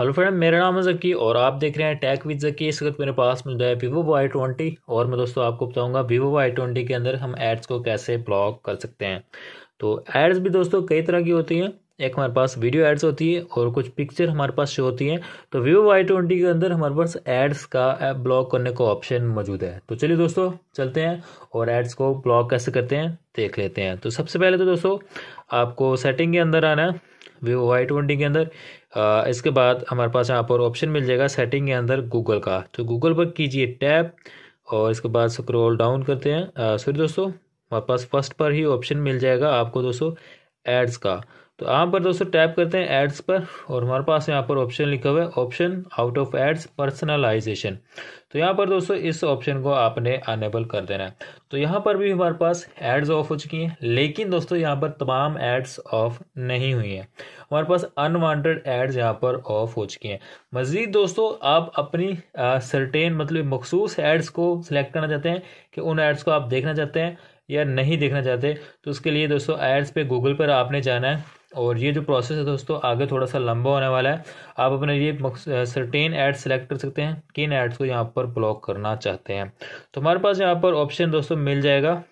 hello friend मेरा नाम है जकी और आप देख रहे हैं टैक विद जकी इस वक्त मेरे पास मौजूद है वीवो वाई ट्वेंटी और मैं दोस्तों आपको बताऊंगा वीवो वाई ट्वेंटी के अंदर हम एड्स को कैसे ब्लॉक कर सकते हैं तो एड्स भी दोस्तों कई तरह की होती हैं एक हमारे पास वीडियो एड्स होती है और कुछ पिक्चर हमारे पास शो होती हैं तो वीवो वाई ट्वेंटी के अंदर हमारे पास एड्स का ब्लॉक eh, करने का ऑप्शन मौजूद है तो चलिए दोस्तों चलते हैं और एड्स को ब्लॉक कैसे करते हैं देख लेते हैं तो सबसे पहले तो दोस्तों आपको सेटिंग के अंदर आना है वीवो वाई ट्वेंटी के अंदर आ, इसके बाद हमारे पास यहाँ पर ऑप्शन मिल जाएगा सेटिंग के अंदर गूगल का तो गूगल पर कीजिए टैप और इसके बाद स्क्रॉल डाउन करते हैं सॉरी दोस्तों हमारे पास फर्स्ट पर ही ऑप्शन मिल जाएगा आपको दोस्तों एड्स का तो यहाँ पर दोस्तों टैप करते हैं एड्स पर और हमारे पास यहाँ पर ऑप्शन लिखा हुआ है option out of ads personalization तो यहाँ पर दोस्तों इस ऑप्शन को आपने अनेबल कर देना है तो यहाँ पर भी हमारे पास एड्स ऑफ हो चुकी हैं लेकिन दोस्तों यहाँ पर तमाम एड्स ऑफ नहीं हुई हैं हमारे पास अनवांटेड एड्स यहाँ पर ऑफ हो चुकी हैं मज़ीद दोस्तों आप अपनी सर्टेन मतलब मखसूस एड्स को सिलेक्ट करना चाहते हैं कि उन एड्स को आप देखना चाहते हैं या नहीं देखना चाहते तो उसके लिए दोस्तों एड्स पे गूगल पर आपने जाना है और ये जो प्रोसेस है दोस्तों आगे थोड़ा सा लंबा होने वाला है आप अपने ये सर्टेन ऐड सेलेक्ट कर सकते हैं किन ऐड्स को यहाँ पर ब्लॉक करना चाहते हैं तो हमारे पास यहाँ पर ऑप्शन दोस्तों मिल जाएगा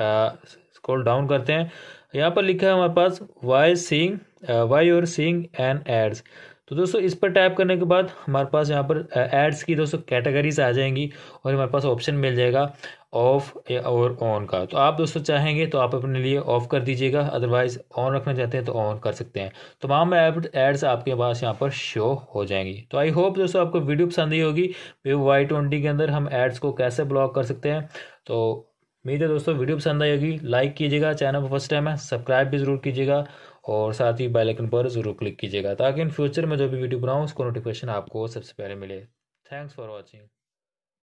स्क्रॉल डाउन करते हैं यहाँ पर लिखा है हमारे पास वाई सींग वाई और सींग एंड एड्स तो दोस्तों इस पर टाइप करने के बाद हमारे पास यहाँ पर एड्स की दोस्तों कैटेगरीज आ जाएंगी और हमारे पास ऑप्शन मिल जाएगा ऑफ और ऑन का तो आप दोस्तों चाहेंगे तो आप अपने लिए ऑफ़ कर दीजिएगा अदरवाइज़ ऑन रखना चाहते हैं तो ऑन कर सकते हैं तमाम एड्स आपके पास यहाँ पर शो हो जाएंगी तो आई होप दोस्तों आपको वीडियो पसंद ही होगी वीवो वाई ट्वेंटी के अंदर हम एड्स को कैसे ब्लॉक कर सकते हैं तो मेरी तो दोस्तों वीडियो पसंद आई होगी लाइक कीजिएगा चैनल पर फर्स्ट टाइम है सब्सक्राइब भी ज़रूर कीजिएगा और साथ ही बेल आइकन पर ज़रूर क्लिक कीजिएगा ताकि इन फ्यूचर में जो भी वीडियो बनाऊँ उसको नोटिफिकेशन आपको सबसे पहले मिले थैंक्स फॉर वॉचिंग